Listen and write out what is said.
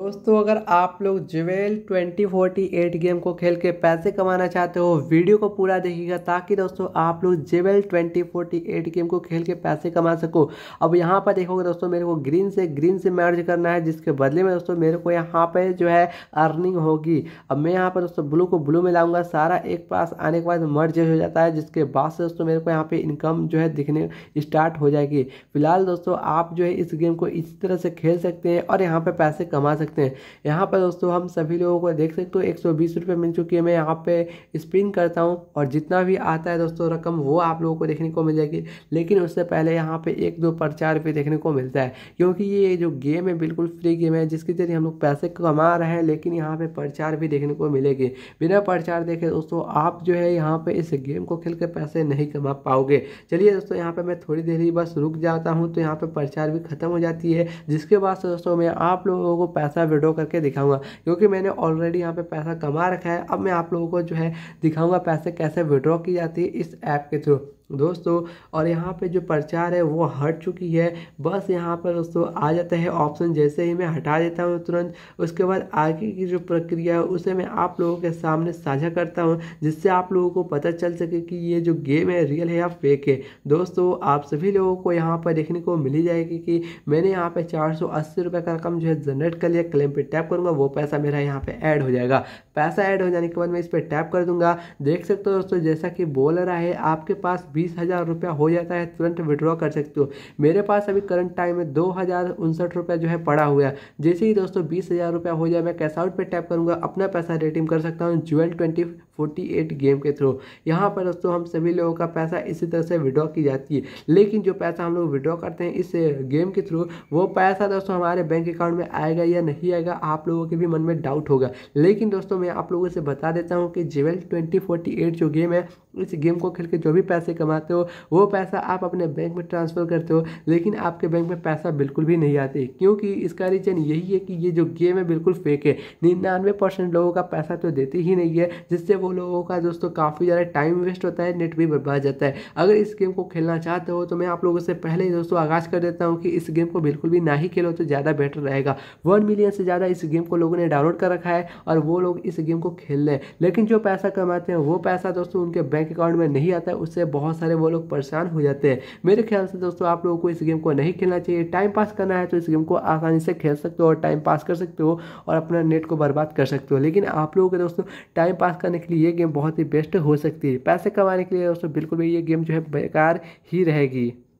दोस्तों अगर आप लोग ज्वेल 2048 गेम को खेल के पैसे कमाना चाहते हो वीडियो को पूरा देखिएगा ताकि दोस्तों आप लोग ज्वेल 2048 गेम को खेल के पैसे कमा सको अब यहाँ पर देखोगे दोस्तों मेरे को ग्रीन से ग्रीन से मर्ज करना है जिसके बदले में दोस्तों मेरे को यहाँ पर जो है अर्निंग होगी अब मैं यहाँ पर दोस्तों ब्लू को ब्लू में लाऊंगा सारा एक पास आने के बाद मर्ज हो जाता है जिसके बाद से दोस्तों मेरे को यहाँ पर इनकम जो है दिखने स्टार्ट हो जाएगी फिलहाल दोस्तों आप जो है इस गेम को इसी तरह से खेल सकते हैं और यहाँ पर पैसे कमा सकते सकते हैं यहाँ पर दोस्तों हम सभी लोगों को देख सकते हो एक सौ बीस रुपये मिल चुकी है मैं यहाँ पे स्पिन करता हूँ और जितना भी आता है दोस्तों रकम वो आप लोगों को देखने को मिल जाएगी लेकिन उससे पहले यहाँ पे एक दो प्रचार भी देखने को मिलता है क्योंकि ये जो गेम है बिल्कुल फ्री गेम है जिसके जरिए हम लोग पैसे कमा रहे हैं लेकिन यहाँ पे प्रचार भी देखने को मिलेगी बिना प्रचार देखे दोस्तों आप जो है यहाँ पे इस गेम को खेल कर पैसे नहीं कमा पाओगे चलिए दोस्तों यहाँ पर मैं थोड़ी देर ही बस रुक जाता हूँ तो यहाँ पर प्रचार भी खत्म हो जाती है जिसके बाद दोस्तों मैं आप लोगों को पैसे पैसा विड्रो करके दिखाऊंगा क्योंकि मैंने ऑलरेडी यहाँ पे पैसा कमा रखा है अब मैं आप लोगों को जो है दिखाऊंगा पैसे कैसे विड्रॉ की जाती है इस ऐप के थ्रू दोस्तों और यहाँ पे जो प्रचार है वो हट चुकी है बस यहाँ पर दोस्तों आ जाता है ऑप्शन जैसे ही मैं हटा देता हूँ तुरंत उसके बाद आगे की जो प्रक्रिया है उसे मैं आप लोगों के सामने साझा करता हूँ जिससे आप लोगों को पता चल सके कि ये जो गेम है रियल है या फेक है दोस्तों आप सभी लोगों को यहाँ पर देखने को मिली जाएगी कि मैंने यहाँ पर चार सौ अस्सी रुपये का रकम जो है जनरेट कर लिया क्लेम पर टैप करूँगा वो पैसा मेरा यहाँ पर ऐड हो जाएगा पैसा ऐड हो जाने के बाद मैं इस पर टैप कर दूँगा देख सकते हो दोस्तों जैसा कि बोल रहा है आपके पास भी बीस हज़ार रुपया हो जाता है तुरंत विड्रॉ कर सकते हो मेरे पास अभी करंट टाइम में दो हज़ार उनसठ रुपया जो है पड़ा हुआ है जैसे ही दोस्तों बीस हज़ार रुपया हो जाए मैं कैश आउट पर टैप करूँगा अपना पैसा रेडीम कर सकता हूँ ज्वेल ट्वेंटी 48 गेम के थ्रू यहाँ पर दोस्तों हम सभी लोगों का पैसा इसी तरह से विड्रॉ की जाती है लेकिन जो पैसा हम लोग विड्रॉ करते हैं इस गेम के थ्रू वो पैसा दोस्तों हमारे बैंक अकाउंट में आएगा या नहीं आएगा आप लोगों के भी मन में डाउट होगा लेकिन दोस्तों मैं आप लोगों से बता देता हूँ कि जेवल ट्वेंटी जो गेम है इस गेम को खेल के जो भी पैसे कमाते हो वो पैसा आप अपने बैंक में ट्रांसफ़र करते हो लेकिन आपके बैंक में पैसा बिल्कुल भी नहीं आते क्योंकि इसका रीज़न यही है कि ये जो गेम है बिल्कुल फेक है निन्यानवे परसेंट लोगों का पैसा तो देते ही नहीं है जिससे वो लोगों का दोस्तों काफ़ी ज़्यादा टाइम वेस्ट होता है नेट भी बर्बाद जाता है अगर इस गेम को खेलना चाहते हो तो मैं आप लोगों से पहले ही दोस्तों आगाज कर देता हूँ कि इस गेम को बिल्कुल भी ना ही खेलो तो ज़्यादा बेटर रहेगा वन मिलियन से ज़्यादा इस गेम को लोगों ने डाउनलोड कर रखा है और वो लोग इस गेम को खेल रहे हैं लेकिन जो पैसा कमाते हैं वो पैसा दोस्तों उनके बैंक अकाउंट में नहीं आता है उससे बहुत सारे वो लोग परेशान हो जाते हैं मेरे ख्याल से दोस्तों आप लोगों को इस गेम को नहीं खेलना चाहिए टाइम पास करना है तो इस गेम को आसानी से खेल सकते हो और टाइम पास कर सकते हो और अपना नेट को बर्बाद कर सकते हो लेकिन आप लोगों के दोस्तों टाइम पास करने के लिए ये गेम बहुत ही बेस्ट हो सकती है पैसे कमाने के लिए दोस्तों बिल्कुल भी ये गेम जो है बेकार ही रहेगी